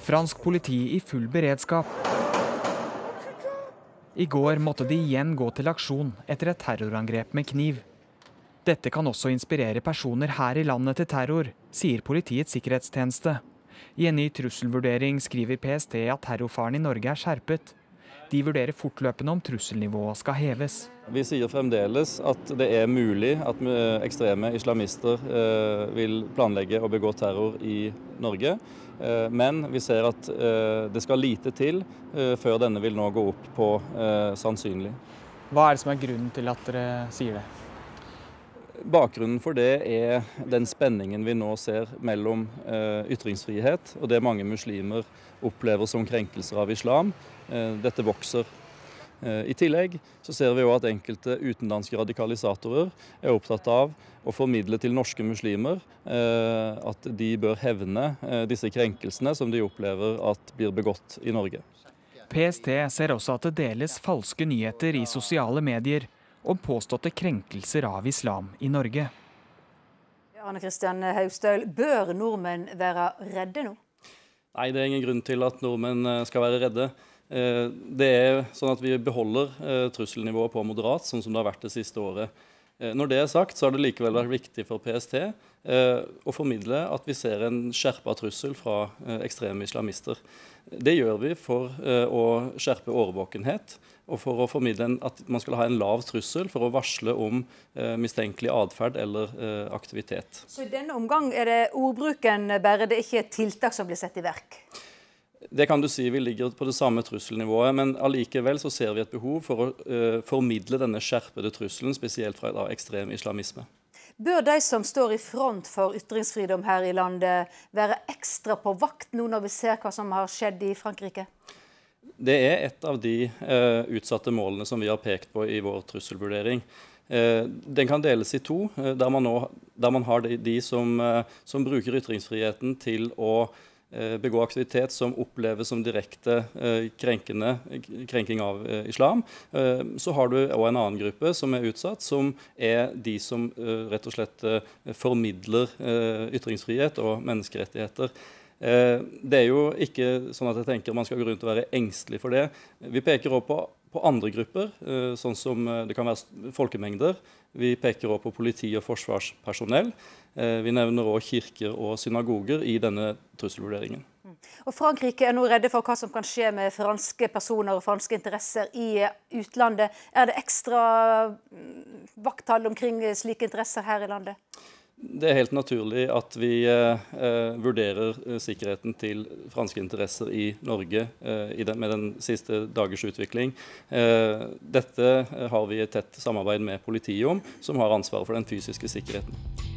Fransk politi i full beredskap. I går måtte de igjen gå til aksjon etter et terrorangrep med kniv. Dette kan også inspirere personer her i landet til terror, sier Politiets sikkerhetstjeneste. I en ny trusselvurdering skriver PST at terrorfaren i Norge er skjerpet, de vurderer fortløpende om trusselnivået skal heves. Vi sier fremdeles at det er mulig at eh, ekstreme islamister eh, vil planlegge å begå terror i Norge. Eh, men vi ser at det skal lite til før denne vil nå gå opp på sannsynlig. Hva er det som er grunnen til at dere sier det? Bakgrunnen for det er den spenningen vi nå ser mellom eh, ytringsfrihet og det mange muslimer opplever som krenkelser av islam. Eh, dette vokser. Eh, I tillegg så ser vi at enkelte utenlandske radikalisatorer er opptatt av å formidle til norske muslimer at de bør hevne disse krenkelsene som de opplever at blir begått i Norge. PST ser også at det deles falske nyheter i sosiale medier om påståtte krenkelser av islam i Norge. Arne Kristian Haustøl, bør nordmenn være redde nå? Nei, det er ingen grunn til at nordmenn eh, skal være redde. Eh, det er sånn at Vi beholder eh, trusselnivået på moderat, sånn som det har vært det siste året. Eh, når det er sagt, så har det likevel vært viktig for PST eh, å formidle at vi ser en skjerpa trussel fra eh, ekstreme islamister. Det gjør vi for å skjerpe årvåkenhet og for å formidle at man skal ha en lav trussel for å varsle om mistenkelig atferd eller aktivitet. Så i denne omgang er det ordbruken, bare det ikke er tiltak som blir satt i verk? Det kan du si vi ligger på det samme trusselnivået, men allikevel så ser vi et behov for å uh, formidle denne skjerpede trusselen, spesielt fra da, ekstrem islamisme. Bør de som står i front for ytringsfrihet her i landet, være ekstra på vakt nå når vi ser hva som har skjedd i Frankrike? Det er et av de uh, utsatte målene som vi har pekt på i vår trusselvurdering. Uh, den kan deles i to, der man, nå, der man, har de, de som, som bruker ytringsfriheten til å Eh, begå aktivitet som oppleves som direkte eh, krenkende, krenking av eh, islam. Så har du òg en annen gruppe som er utsatt, som er de som rett og slett formidler ytringsfrihet og menneskerettigheter. Det er jo ikke sånn at jeg tenker man skal gå rundt og være engstelig for det. Vi peker også på på andre grupper, eh, sånn som eh, det kan være folkemengder. Vi peker også på politi og forsvarspersonell. Eh, vi nevner også kirker og synagoger i denne trusselvurderingen. Mm. Og Frankrike er nå redde for hva som kan skje med franske personer og franske interesser i utlandet. Er det ekstra mm, vakthall omkring slike interesser her i landet? Det er helt naturlig at vi eh, eh vurderer eh, sikkerheten til franske interesser i Norge eh, i den, med den siste dagers utvikling. Eh, dette eh, har vi et tett samarbeid med politiet om, som har ansvaret for den fysiske sikkerheten.